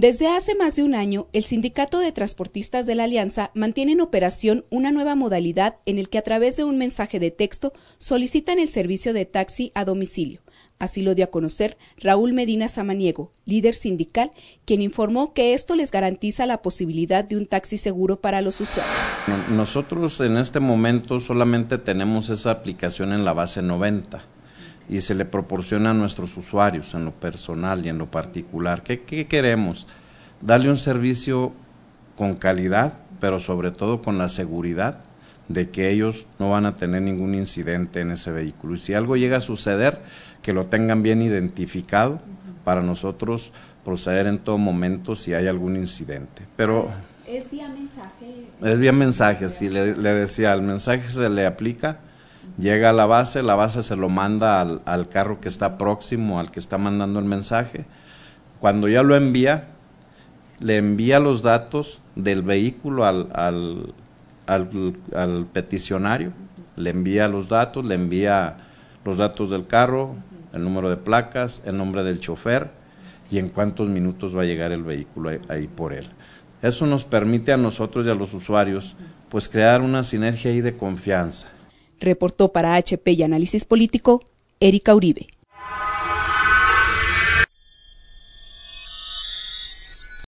Desde hace más de un año, el Sindicato de Transportistas de la Alianza mantiene en operación una nueva modalidad en el que a través de un mensaje de texto solicitan el servicio de taxi a domicilio. Así lo dio a conocer Raúl Medina Samaniego, líder sindical, quien informó que esto les garantiza la posibilidad de un taxi seguro para los usuarios. Nosotros en este momento solamente tenemos esa aplicación en la base 90 y se le proporciona a nuestros usuarios en lo personal y en lo particular. ¿Qué, queremos? Darle un servicio con calidad, pero sobre todo con la seguridad de que ellos no van a tener ningún incidente en ese vehículo. Y si algo llega a suceder, que lo tengan bien identificado para nosotros proceder en todo momento si hay algún incidente. Pero es vía mensaje. Es vía mensaje, sí, le decía, el mensaje se le aplica Llega a la base, la base se lo manda al, carro que está próximo, al que está mandando el mensaje. Cuando ya lo envía, le envía los datos del vehículo al, peticionario, le envía los datos, le envía los datos del carro, el número de placas, el nombre del chofer y en cuántos minutos va a llegar el vehículo ahí, por él. Eso nos permite a nosotros y a los usuarios pues crear una sinergia y de confianza reportó para HP y Análisis Político, Erika Uribe.